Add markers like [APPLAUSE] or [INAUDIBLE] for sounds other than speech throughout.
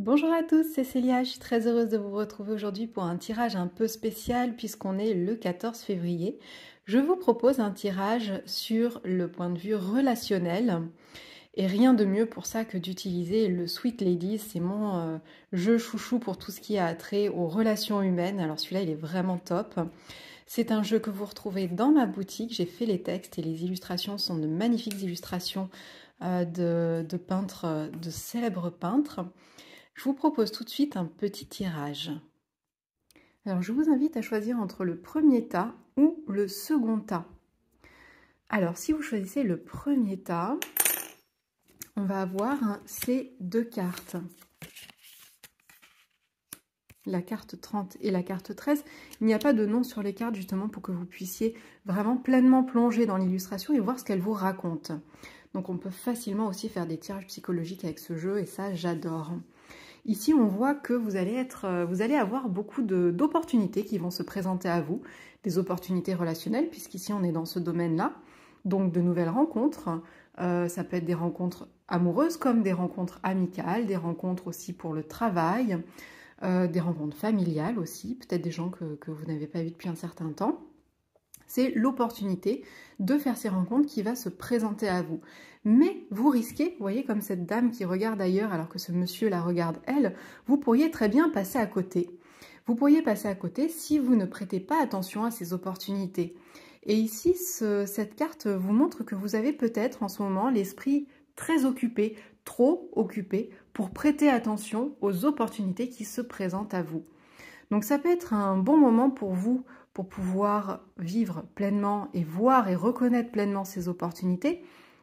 Bonjour à tous, c'est Célia, je suis très heureuse de vous retrouver aujourd'hui pour un tirage un peu spécial puisqu'on est le 14 février. Je vous propose un tirage sur le point de vue relationnel et rien de mieux pour ça que d'utiliser le Sweet Lady, c'est mon euh, jeu chouchou pour tout ce qui a trait aux relations humaines. Alors celui-là, il est vraiment top. C'est un jeu que vous retrouvez dans ma boutique, j'ai fait les textes et les illustrations sont de magnifiques illustrations euh, de peintres, euh, de célèbres peintres. Je vous propose tout de suite un petit tirage. Alors je vous invite à choisir entre le premier tas ou le second tas. Alors si vous choisissez le premier tas, on va avoir ces deux cartes. La carte 30 et la carte 13. Il n'y a pas de nom sur les cartes justement pour que vous puissiez vraiment pleinement plonger dans l'illustration et voir ce qu'elle vous raconte. Donc on peut facilement aussi faire des tirages psychologiques avec ce jeu et ça j'adore. Ici, on voit que vous allez, euh, avoir beaucoup d'opportunités qui vont se présenter à vous, des opportunités relationnelles, puisqu'ici, on est dans ce domaine-là. Donc, de nouvelles rencontres. Euh, ça peut être des rencontres amoureuses comme des rencontres amicales, des rencontres aussi pour le travail, euh, des rencontres familiales aussi, peut-être des gens que, que vous n'avez pas vus depuis un certain temps c'est l'opportunité de faire ces rencontres qui va se présenter à vous. Mais vous risquez, vous voyez comme cette dame qui regarde ailleurs alors que ce monsieur la regarde elle, vous pourriez très bien passer à côté. Vous pourriez passer à côté si vous ne prêtez pas attention à ces opportunités. Et ici, cette carte vous montre que vous avez peut-être en ce moment l'esprit très occupé, trop occupé pour prêter attention aux opportunités qui se présentent à vous. Donc ça peut être un bon moment pour vous pour pouvoir vivre pleinement et voir et reconnaître pleinement ces opportunités,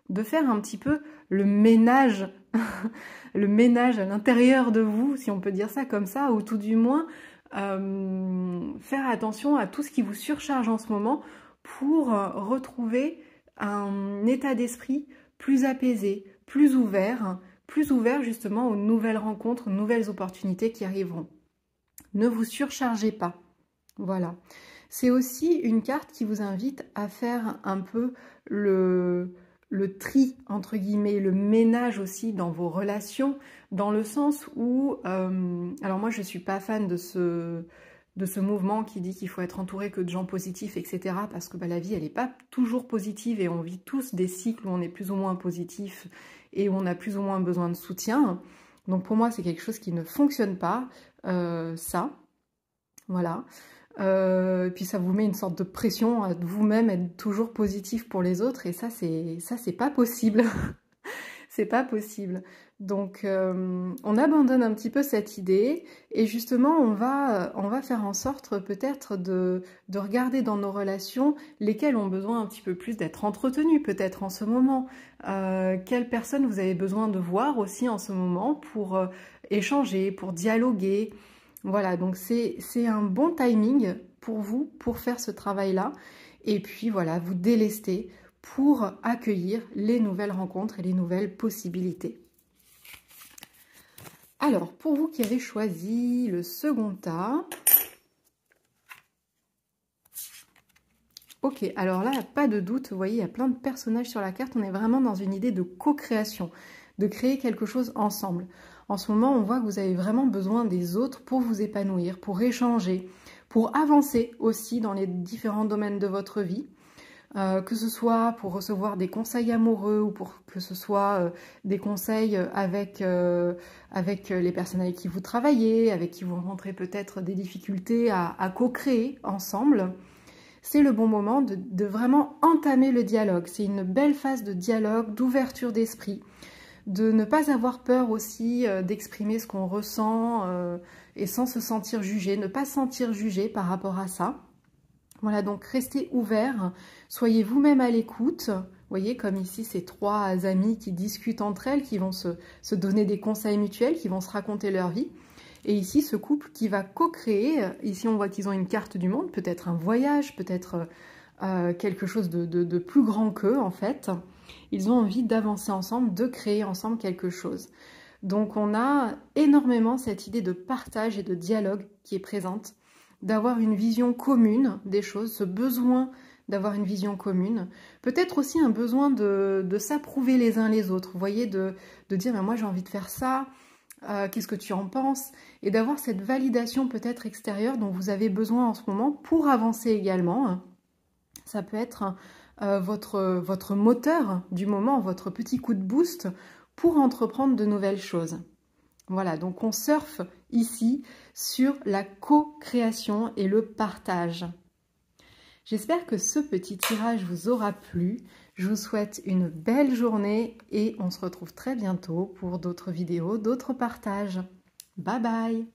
de faire un petit peu le ménage, [LAUGHS] le ménage à l'intérieur de vous, si on peut dire ça comme ça, ou tout du moins euh, faire attention à tout ce qui vous surcharge en ce moment pour euh, retrouver un état d'esprit plus apaisé, plus ouvert, plus ouvert justement aux nouvelles rencontres, aux nouvelles opportunités qui arriveront. Ne vous surchargez pas. Voilà. C'est aussi une carte qui vous invite à faire un peu le, tri, entre guillemets, le ménage aussi dans vos relations, dans le sens où, euh, alors moi je ne suis pas fan de ce, mouvement qui dit qu'il faut être entouré que de gens positifs, etc. Parce que bah, la vie, elle n'est pas toujours positive et on vit tous des cycles où on est plus ou moins positif et où on a plus ou moins besoin de soutien. Donc pour moi, c'est quelque chose qui ne fonctionne pas, euh, ça. Voilà. Euh, puis ça vous met une sorte de pression à vous-même être toujours positif pour les autres et ça c'est ça c'est pas possible. [LAUGHS] c'est pas possible. Donc euh, on abandonne un petit peu cette idée et justement on va, on va faire en sorte peut-être de, de, regarder dans nos relations lesquelles ont besoin un petit peu plus d'être entretenues peut-être en ce moment. Euh, quelles personnes vous avez besoin de voir aussi en ce moment pour échanger, pour dialoguer. Voilà, donc c'est un bon timing pour vous pour faire ce travail-là. Et puis voilà, vous délester pour accueillir les nouvelles rencontres et les nouvelles possibilités. Alors, pour vous qui avez choisi le second tas, Ok, alors là, pas de doute, vous voyez, il y a plein de personnages sur la carte, on est vraiment dans une idée de co-création de créer quelque chose ensemble. En ce moment, on voit que vous avez vraiment besoin des autres pour vous épanouir, pour échanger, pour avancer aussi dans les différents domaines de votre vie. Euh, que ce soit pour recevoir des conseils amoureux ou pour que ce soit euh, des conseils euh, avec, avec les personnes avec qui vous travaillez, avec qui vous rencontrez peut-être des difficultés à, co-créer ensemble, c'est le bon moment de vraiment entamer le dialogue. C'est une belle phase de dialogue, d'ouverture d'esprit de ne pas avoir peur aussi euh, d'exprimer ce qu'on ressent euh, et sans se sentir jugé, ne pas sentir jugé par rapport à ça. Voilà, donc restez ouverts, soyez vous-même à l'écoute. Vous voyez, comme ici, ces trois amis qui discutent entre elles, qui vont se, se donner des conseils mutuels, qui vont se raconter leur vie. Et ici, ce couple qui va co-créer, ici on voit qu'ils ont une carte du monde, peut-être un voyage, peut-être euh, quelque chose de, de, de plus grand qu'eux en fait ils ont envie d'avancer ensemble, de créer ensemble quelque chose. Donc on a énormément cette idée de partage et de dialogue qui est présente, d'avoir une vision commune des choses, ce besoin d'avoir une vision commune, peut-être aussi un besoin de, s'approuver les uns les autres, vous voyez, de, dire moi j'ai envie de faire ça, euh, qu'est-ce que tu en penses, et d'avoir cette validation peut-être extérieure dont vous avez besoin en ce moment pour avancer également. Ça peut être euh, votre, votre moteur du moment, votre petit coup de boost pour entreprendre de nouvelles choses. Voilà, donc on surfe ici sur la co-création et le partage. J'espère que ce petit tirage vous aura plu. Je vous souhaite une belle journée et on se retrouve très bientôt pour d'autres vidéos, d'autres partages. Bye bye